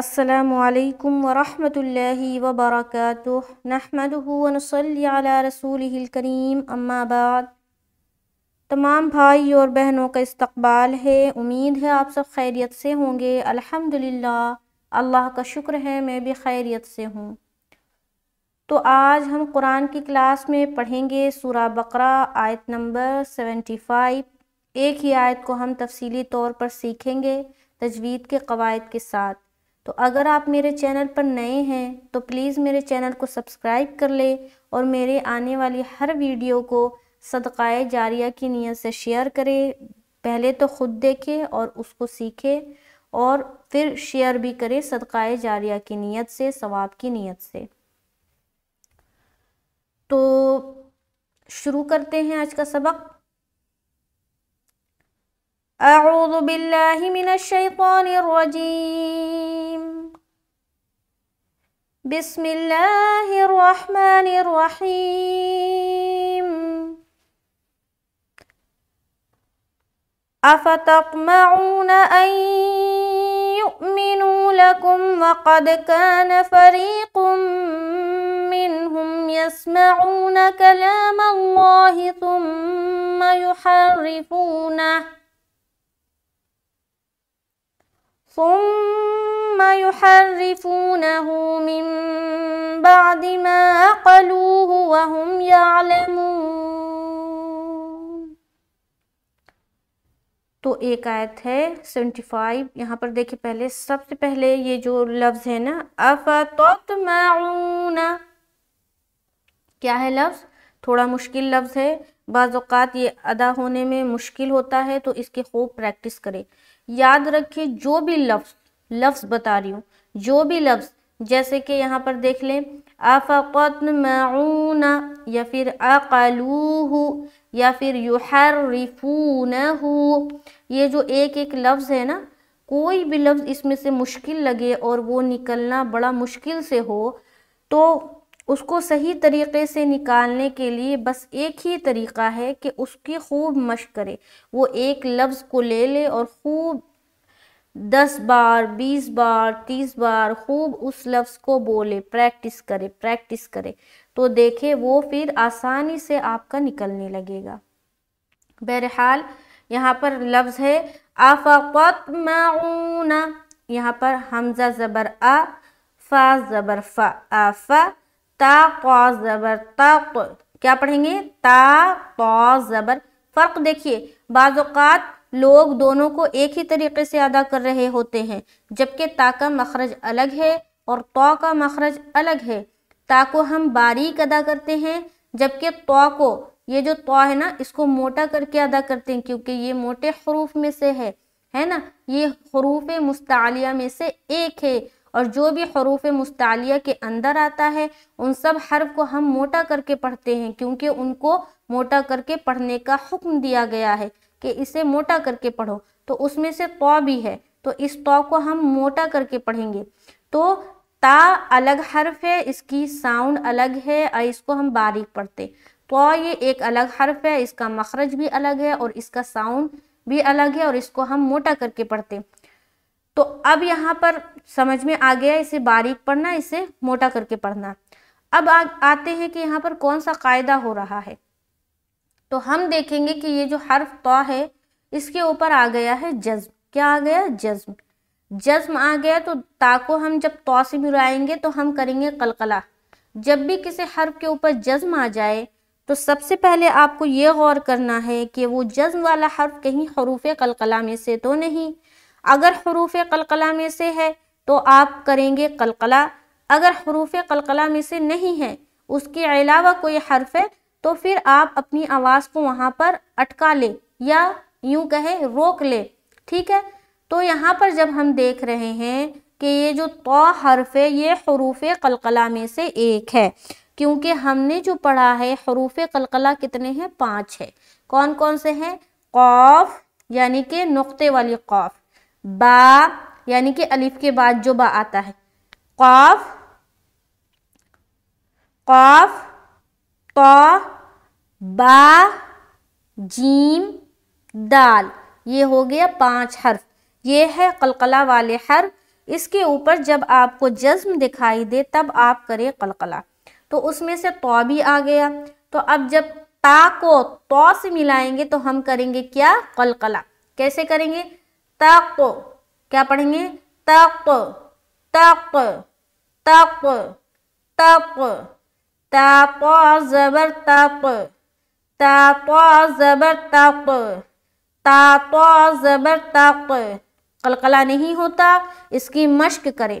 असलकम वरहि वबरक नहमदल करीम अम्माबाद तमाम भाई और बहनों का इस्तबाल है उम्मीद है आप सब खैरियत से होंगे अल्हम्दुलिल्लाह अल्लाह का शुक्र है मैं भी खैरियत से हूँ तो आज हम कुरान की क्लास में पढ़ेंगे सूरा बकरा आयत नंबर सेवेंटी फ़ाइव एक ही आयत को हम तफसीली तौर पर सीखेंगे तजवीद के कवायद के साथ तो अगर आप मेरे चैनल पर नए हैं तो प्लीज़ मेरे चैनल को सब्सक्राइब कर ले और मेरे आने वाली हर वीडियो को सदकाए जारिया की नीयत से शेयर करें पहले तो ख़ुद देखें और उसको सीखे और फिर शेयर भी करें सदकाए जारिया की नीयत से सवाब की नीयत से तो शुरू करते हैं आज का सबक أعوذ بالله من الشيطان الرجيم بسم الله الرحمن الرحيم أفتطمعون أن يؤمنوا لكم وقد كان فريق منهم يسمعون كلام الله ثم يحرفونه ثم ثم يحرفونه من بعد ما عقلوه وهم يعلمون तो एक आयत है सेवेंटी फाइव यहाँ पर देखिए पहले सबसे पहले ये जो लफ्ज़ है ना अफतमाउन क्या है लफ्ज़ थोड़ा मुश्किल लफ्ज़ है बाज़ात ये अदा होने में मुश्किल होता है तो इसकी खूब प्रैक्टिस करें याद रखें जो भी लफ्ज़ लफ्ज़ बता रही हूँ जो भी लफ्ज़ जैसे कि यहाँ पर देख लें आफ़तन मऊन या फिर अकलूह या फिर युहरफून ये जो एक एक लफ्ज़ है ना कोई भी लफ्ज़ इसमें से मुश्किल लगे और वो निकलना बड़ा मुश्किल से हो तो उसको सही तरीके से निकालने के लिए बस एक ही तरीका है कि उसकी खूब मश करे वो एक लफ्ज़ को ले ले और ख़ूब दस बार बीस बार तीस बार खूब उस लफ्ज़ को बोले प्रैक्टिस करे प्रैक्टिस करे तो देखे वो फिर आसानी से आपका निकलने लगेगा बहरहाल यहाँ पर लफ्ज़ है आफ़त माऊना यहाँ पर हमज़ा ज़बर आ फ़ा ज़बर फ़ा आफ़ा ता ज़बर ता क्या पढ़ेंगे ता ज़बर फ़र्क देखिए बाज़ात लोग दोनों को एक ही तरीके से अदा कर रहे होते हैं जबकि ता का मखरज अलग है और तो का मखरज अलग है ता को हम बारीक अदा करते हैं जबकि तो को ये जो तो है ना इसको मोटा करके अदा करते हैं क्योंकि ये मोटे हरूफ में से है है ना ये हरूफ मुस्तालिया में से एक है और जो भी हरूफ मुस्तालिया के अंदर आता है उन सब हर्फ को हम मोटा करके पढ़ते हैं क्योंकि उनको मोटा करके पढ़ने का हुक्म दिया गया है कि इसे मोटा करके पढ़ो तो उसमें से तो भी है तो इस तो को हम मोटा करके पढ़ेंगे तो ता अलग हर्फ है इसकी साउंड अलग है और इसको हम बारीक पढ़ते तो ये एक अलग हर्फ है इसका मखरज भी अलग है और इसका साउंड भी अलग है और इसको हम मोटा करके पढ़ते तो अब यहाँ पर समझ में आ गया इसे बारीक पढ़ना इसे मोटा करके पढ़ना अब आ, आते हैं कि यहाँ पर कौन सा कायदा हो रहा है तो हम देखेंगे कि ये जो हर्फ तो है इसके ऊपर आ गया है जज्म क्या आ गया जज्म जज्म आ गया तो ता को हम जब तो से मिलाएंगे तो हम करेंगे कलकला जब भी किसी हर्फ के ऊपर जज्म आ जाए तो सबसे पहले आपको ये गौर करना है कि वो जज्म वाला हर्फ कहीं हरूफ कलकला में से तो नहीं अगर हरूफ कलकला में से है तो आप करेंगे कलकला अगर हरूफ कलकला में से नहीं है उसके अलावा कोई हर्फ है तो फिर आप अपनी आवाज़ को वहाँ पर अटका ले या यूं कहें रोक ले ठीक है तो यहाँ पर जब हम देख रहे हैं कि ये जो तो हरफ है ये हरूफ कलकला में से एक है क्योंकि हमने जो पढ़ा है हरूफ कलकला कितने हैं पाँच है कौन कौन से हैं कौफ यानी कि नुक्ते वाली कौफ बा यानी कि अलिफ के बाद जो बा आता है कौफ कौफ प बा जीम दाल ये हो गया पांच हर्फ ये है कलकला वाले हर्फ इसके ऊपर जब आपको जज्म दिखाई दे तब आप करें कलकला तो उसमें से तो भी आ गया तो अब जब ता को तो से मिलाएंगे तो हम करेंगे क्या कलकला कैसे करेंगे तक क्या पढ़ेंगे तक तक तक तक ताप कलकला नहीं होता इसकी मश्क करें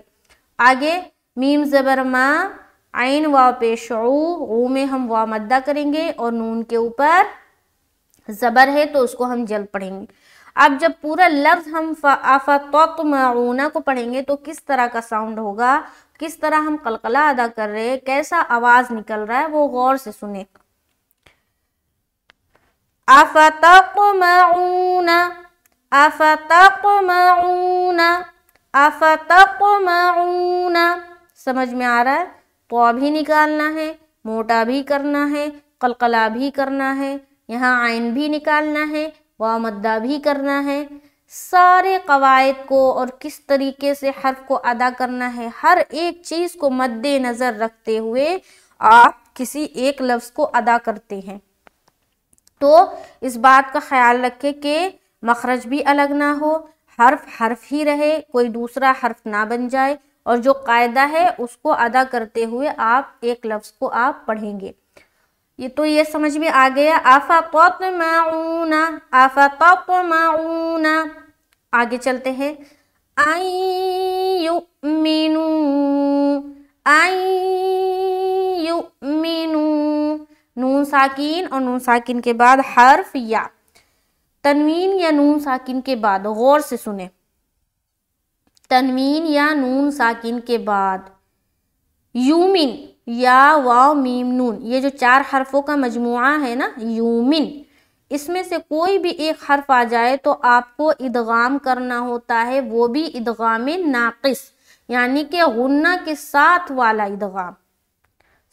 आगे मीम जबर माँ आइन व पेश ऊ में हम वा मद्दा करेंगे और नून के ऊपर ज़बर है तो उसको हम जल पढ़ेंगे अब जब पूरा लफ्ज़ हम आफातुमऊना को पढ़ेंगे तो किस तरह का साउंड होगा किस तरह हम कलकला अदा कर रहे हैं कैसा आवाज निकल रहा है वो गौर से सुने समझ में आ रहा है पौ तो भी निकालना है मोटा भी करना है कलकला भी करना है यहाँ आयन भी निकालना है वामद्दा भी करना है सारे कवायद को और किस तरीके से हर्फ को अदा करना है हर एक चीज़ को मद्देनज़र रखते हुए आप किसी एक लफ्ज़ को अदा करते हैं तो इस बात का ख्याल रखें कि मखरज भी अलग ना हो हर्फ हर्फ ही रहे कोई दूसरा हर्फ ना बन जाए और जो कायदा है उसको अदा करते हुए आप एक लफ्ज़ को आप पढ़ेंगे ये तो ये समझ में आ गया आफा तो माऊना आफा तो माऊना आगे चलते हैं आई यू मीनू आई यू मीनू नून साकिन और नून साकिन के बाद हर्फ या तनवीन या नून साकिन के बाद गौर से सुने तनवीन या नून साकिन के बाद यूमिन या वाव मीम नून ये जो चार हर्फों का मजमु है ना यूमिन इसमें से कोई भी एक हर्फ आ जाए तो आपको इदगाम करना होता है वो भी इदगाम नाकिस यानी कि गुन्ना के साथ वाला इदगाम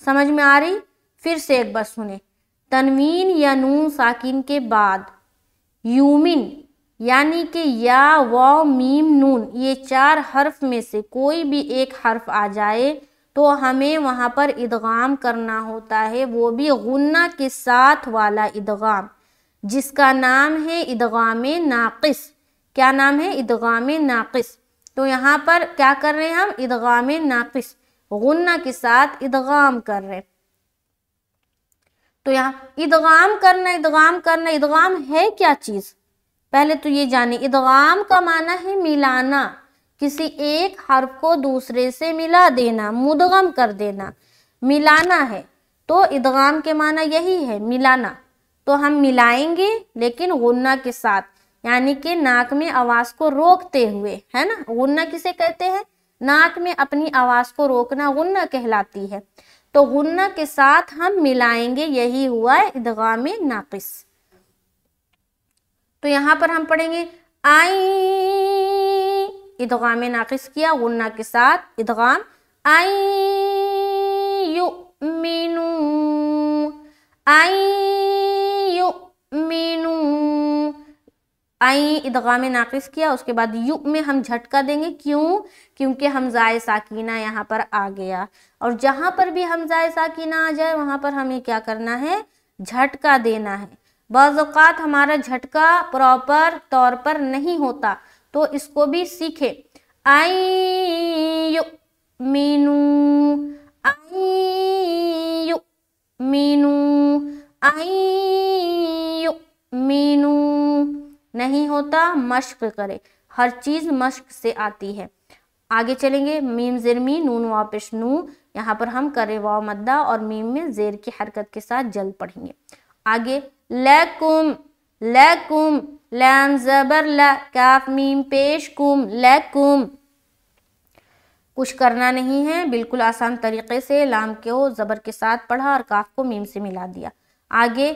समझ में आ रही फिर से एक बार सुने तनवीन या नून साकिन के बाद यूमिन यानी कि या व मीम नून ये चार हर्फ में से कोई भी एक हर्फ आ जाए तो हमें वहाँ पर इदगाम करना होता है वो भी गुन्ना के साथ वाला इदगाम जिसका नाम है इदगाम नाक़स क्या नाम है इदगाम नाक़स तो यहाँ पर क्या कर रहे हैं हम इदगाम नाक़स गुन्ना के साथ इदगाम कर रहे तो यहाँ इदगाम करना इदगाम करना इदगाम है क्या चीज़ पहले तो ये जाने इदगाम का माना है मिलाना किसी एक हर्फ को दूसरे से मिला देना मुदगम कर देना मिलाना है तो इदगाम के माना यही है मिलाना तो हम मिलाएंगे लेकिन गुन्ना के साथ यानी कि नाक में आवाज को रोकते हुए है ना गुन्ना किसे कहते हैं नाक में अपनी आवाज को रोकना गुन्ना कहलाती है तो गुन्ना के साथ हम मिलाएंगे यही हुआ इदगाम नाकिस तो यहां पर हम पढ़ेंगे आई इदगाम नाकिस किया गुन्ना के साथ इदगाम आई यू मीनू आई युमिनु आई इदगाम नाकिस किया उसके बाद यु में हम झटका देंगे क्यों क्योंकि हमजाय साकीना यहाँ पर आ गया और जहाँ पर भी हमजाय साकीना आ जाए वहाँ पर हमें क्या करना है झटका देना है बाज़ात हमारा झटका प्रॉपर तौर पर नहीं होता तो इसको भी सीखे आई यु मीनू आई यु मीनू मीनू नहीं होता मश्क करे हर चीज़ मश्क से आती है आगे चलेंगे मीम ज़िरमी नून वापिस नू यहाँ पर हम करे वाव मद्दा और मीम में ज़ेर की हरकत के साथ जल पढ़ेंगे आगे लैकुम लैकुम लैम ज़बर लैफ मीम पेश कुम लैकुम कुछ करना नहीं है बिल्कुल आसान तरीके से लाम को ज़बर के साथ पढ़ा और काफ को मीम से मिला दिया आगे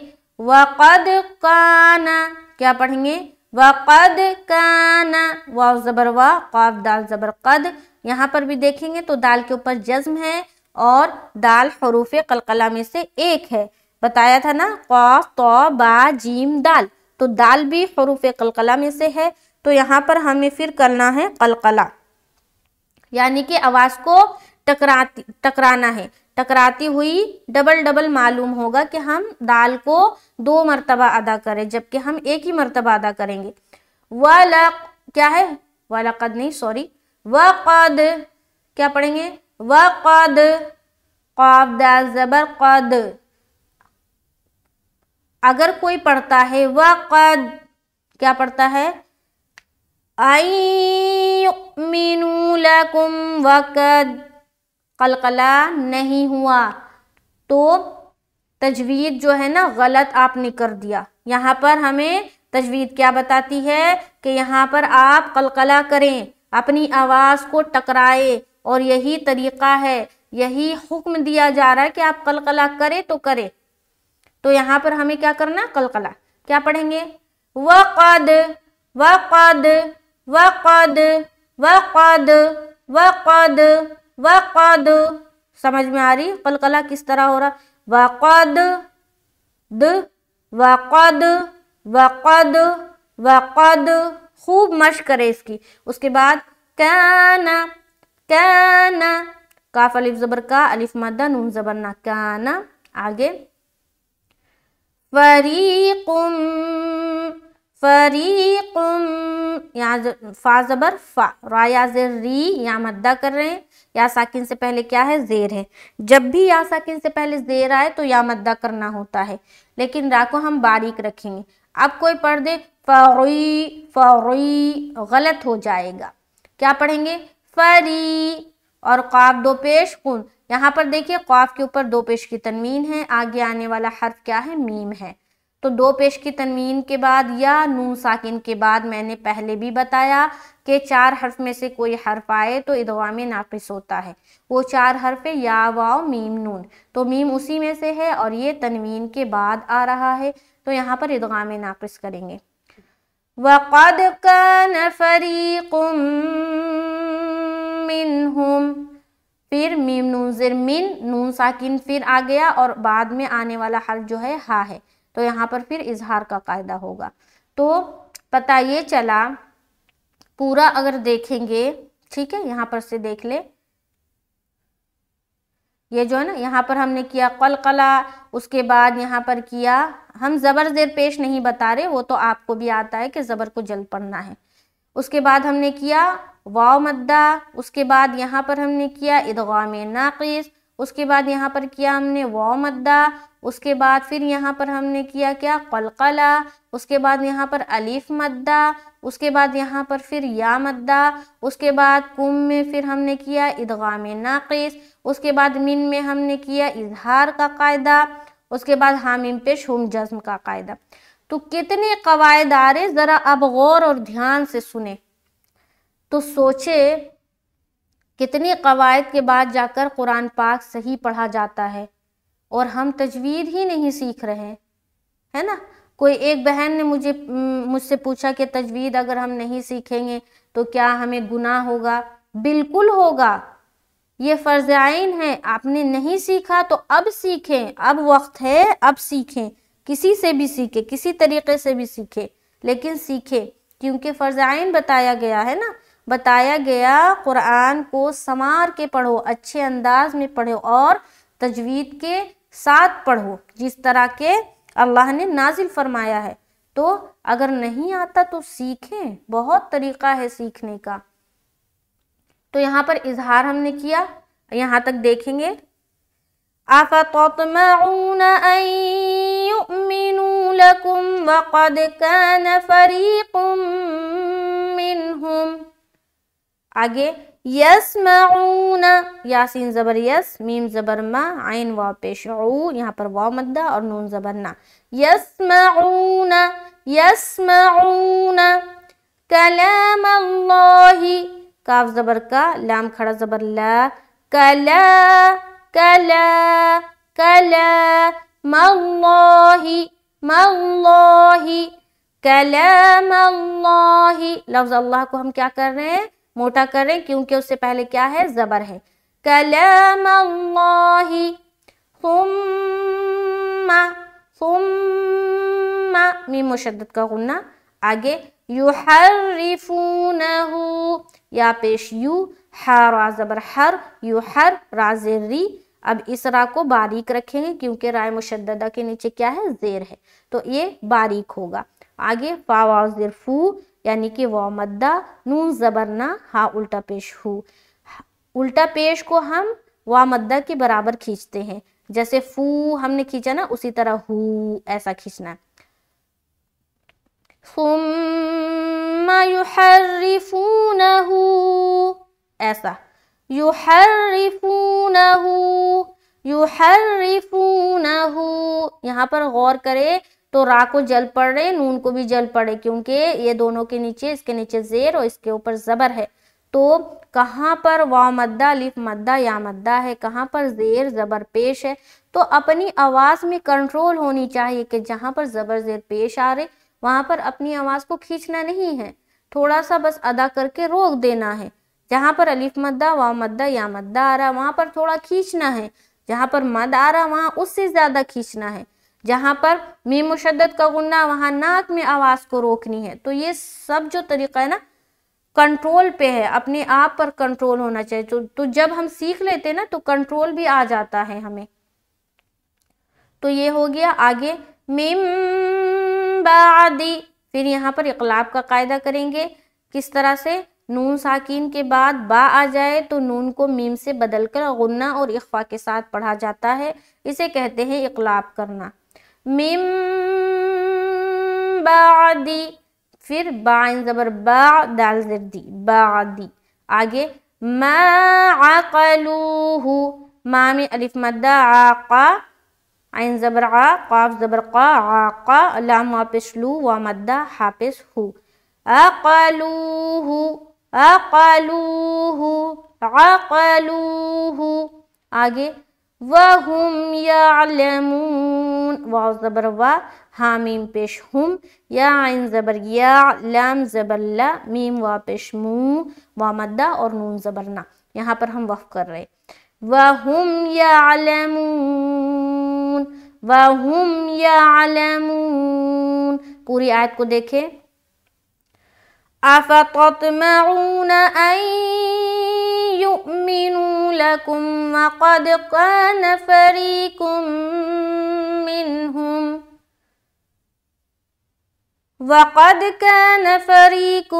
वक़द काना क्या पढ़ेंगे वक़द काना वाव ज़बर वा क़ाफ दाल ज़बर कद यहाँ पर भी देखेंगे तो दाल के ऊपर जज्म है और दाल हरूफ कलकला में से एक है बताया था ना कौफ तो बा जीम दाल तो दाल भी हरूफ कलकला में से है तो यहाँ पर हमें फिर करना है कलकला यानी कि आवाज़ को टकराती टकराना है टकराती हुई डबल डबल मालूम होगा कि हम दाल को दो मरतबा अदा करें जबकि हम एक ही मरतबा अदा करेंगे वलक क्या है वलकद नहीं सॉरी वक़द क्या पढ़ेंगे वक़द कद दाल ज़बर क़द अगर कोई पढ़ता है वक़द क्या पढ़ता है आई मीनू लकुम वक़द कलकला नहीं हुआ तो तजवीज़ जो है ना गलत आपने कर दिया यहाँ पर हमें तजवीज़ क्या बताती है कि यहाँ पर आप कलकला करें अपनी आवाज़ को टकराए और यही तरीक़ा है यही हुक्म दिया जा रहा है कि आप कलकला करें तो करें तो यहाँ पर हमें क्या करना कलकला क्या पढ़ेंगे वक़द वक़द वक़द वक़द वक़द वक़द समझ में आ रही कलकला किस तरह हो रहा वक़द द वक़द वक़द वक़द खूब मश करे इसकी उसके बाद काना काना काफ अलिफ जबर का अलिफ मदा नून जबर ना काना आगे फरीकुम फरीकुम यहाँ फा जबर फा राया री यहाँ मद्दा कर रहे हैं या साकिन से पहले क्या है जेर है जब भी या साकिन से पहले जेर आए तो या मद्दा करना होता है लेकिन रा को हम बारीक रखेंगे अब कोई पढ़ दे फरुई फरुई गलत हो जाएगा क्या पढ़ेंगे फरी और काफ दो पेश कुन यहाँ पर देखिए काफ के ऊपर दो पेश की तनवीन है आगे आने वाला हर्फ क्या है मीम है तो दो पेश की तनवीन के बाद या नून साकिन के बाद मैंने पहले भी बताया कि चार हर्फ में से कोई हर्फ आए तो इदवा में नाफिस होता है वो चार हर्फ है या वाओ मीम नून तो मीम उसी में से है और ये तनवीन के बाद आ रहा है तो यहाँ पर इदवा में नाफिस करेंगे वक़द कान फरीकुम मिनहुम फिर मीम नून जिर मिन नून साकिन फिर आ गया और बाद में आने वाला हर्फ जो है हा है तो यहाँ पर फिर इजहार का कायदा होगा तो पता ये चला पूरा अगर देखेंगे ठीक है यहाँ पर से देख ले ये जो है ना यहाँ पर हमने किया कलकला उसके बाद यहाँ पर किया हम ज़बर ज़ेर पेश नहीं बता रहे वो तो आपको भी आता है कि ज़बर को जल पढ़ना है उसके बाद हमने किया वाव मद्दा उसके बाद यहाँ पर हमने किया इदगाम नाक़िस उसके बाद यहाँ पर किया हमने वाव मद्दा उसके बाद फिर यहाँ पर हमने किया क्या कलकला उसके बाद यहाँ पर अलीफ मद्दा उसके बाद यहाँ पर फिर या मद्दा उसके बाद कुम में फिर हमने किया इदगाम नाक़िस उसके बाद मिन में हमने किया इजहार का कायदा उसके बाद हामिम पेश हम जज्म का कायदा तो कितने कवायद आ रहे ज़रा अब गौर और ध्यान से सुने तो सोचे कितने कवायद के बाद जाकर कुरान पाक सही पढ़ा जाता है और हम तजवीद ही नहीं सीख रहे है ना कोई एक बहन ने मुझे मुझसे पूछा कि तजवीद अगर हम नहीं सीखेंगे तो क्या हमें गुनाह होगा बिल्कुल होगा ये फ़र्ज आइन है आपने नहीं सीखा तो अब सीखें अब वक्त है अब सीखें किसी से भी सीखे किसी तरीके से भी सीखे लेकिन सीखे क्योंकि फ़र्ज आइन बताया गया है ना बताया गया कुरान को समार के पढ़ो अच्छे अंदाज में पढ़ो और तजवीद के साथ पढ़ो जिस तरह के अल्लाह ने नाजिल फरमाया है तो अगर नहीं आता तो सीखें बहुत तरीका है सीखने का तो यहाँ पर इजहार हमने किया यहाँ तक देखेंगे आगे यासीन ज़बर यस मीम ज़बर मा आइन वा पेश यहाँ पर वा मद्दा और नून ज़बर ना मऊन यस मऊन कलम काफ ज़बर का लाम खड़ा ज़बर ला कला कला कला मल्लाही मल्लाही कल अल्लाही लफ्ज़ अल्लाह को हम क्या कर रहे हैं मोटा करें क्योंकि उससे पहले क्या है ज़बर है कलम मुशद का गुन्ना आगे युहरिफूनहु या पेश यू हर जबर हर यू हर राजेरी अब इस रा को बारीक रखेंगे क्योंकि राय मुशद्दा के नीचे क्या है जेर है तो ये बारीक होगा आगे फावाजिर फू यानी कि वह मद्दा नून ज़बरना हा उल्टा पेश हु उल्टा पेश को हम वा मद्दा के बराबर खींचते हैं जैसे फू हमने खींचा ना उसी तरह हु ऐसा खींचना युहर्रिफूनहु ऐसा युहर्रिफूनहु युहर्रिफूनहु यहाँ पर गौर करें तो रा को जल पड़े नून को भी जल पड़े क्योंकि ये दोनों के नीचे इसके नीचे जेर और इसके ऊपर ज़बर है तो कहाँ पर वाव मद्दा लिफ मद्दा या मद्दा है कहाँ पर जेर ज़बर पेश है तो अपनी आवाज़ में कंट्रोल होनी चाहिए कि जहाँ पर ज़बर जेर पेश आ रहे वहाँ पर अपनी आवाज़ को खींचना नहीं है थोड़ा सा बस अदा करके रोक देना है जहाँ पर अलिफ मद्दा वाव मद्दा या मद्दा आ रहा वहाँ पर थोड़ा खींचना है जहाँ पर मद आ रहा वहाँ उससे ज़्यादा खींचना है जहाँ पर मे मुशद्दत का गुन्ना वहाँ नाक में आवाज़ को रोकनी है तो ये सब जो तरीका है ना कंट्रोल पे है अपने आप पर कंट्रोल होना चाहिए तो, तो जब हम सीख लेते हैं ना तो कंट्रोल भी आ जाता है हमें तो ये हो गया आगे मिम बादी फिर यहाँ पर इकलाब का कायदा करेंगे किस तरह से नून साकिन के बाद बा आ जाए तो नून को मीम से बदलकर गुन्ना और इख्वा के साथ पढ़ा जाता है इसे कहते हैं इकलाब करना من بعد फिर बाइन ज़बर बा दाल जर दी बादी आगे मा आकलूहु मा में अलिफ मद्दा आका आइन ज़बर आ काफ ज़बर का आका लाम वापस लू व मद्दा हापिस हु अकलूहु अकलूहु अकलूहु आगे وهم يعلمون واو زبر وا حاميم پیش هم یا عين زبر یا لام زبر لا ميم وا پیش مو وا مدہ اور نون زبر نا یہاں پر ہم وقف کر رہے وهم يعلمون وهم يعلمون پوری آیت کو دیکھیں افتطمعون ان يؤمنوا لكم وقد كان فريق منهم وقد كان فريق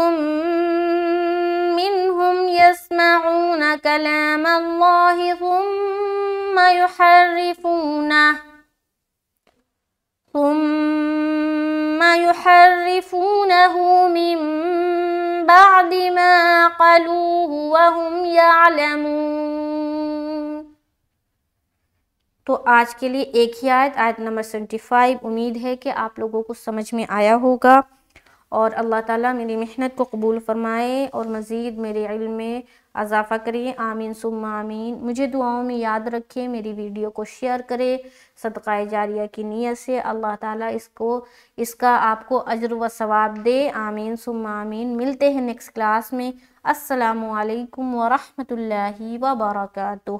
منهم يسمعون كلام الله ثم يحرفونه ثم يحرفونه من بعد ما قالوه وهم तो आज के लिए एक ही आयत आयत नंबर सेवेंटी फाइव उम्मीद है कि आप लोगों को समझ में आया होगा और अल्लाह ताला मेरी मेहनत को कबूल फरमाए और मज़ीद मेरे इल्म में अजाफ़ा करिए आमीन सुम आमीन मुझे दुआओं में याद रखें मेरी वीडियो को शेयर करें सदक़ा जारिया की नीयत से अल्लाह ताला इसको इसका आपको अजर व सवाब दे आमीन सुम आमीन मिलते हैं नेक्स्ट क्लास में अस्सलाम वालेकुम व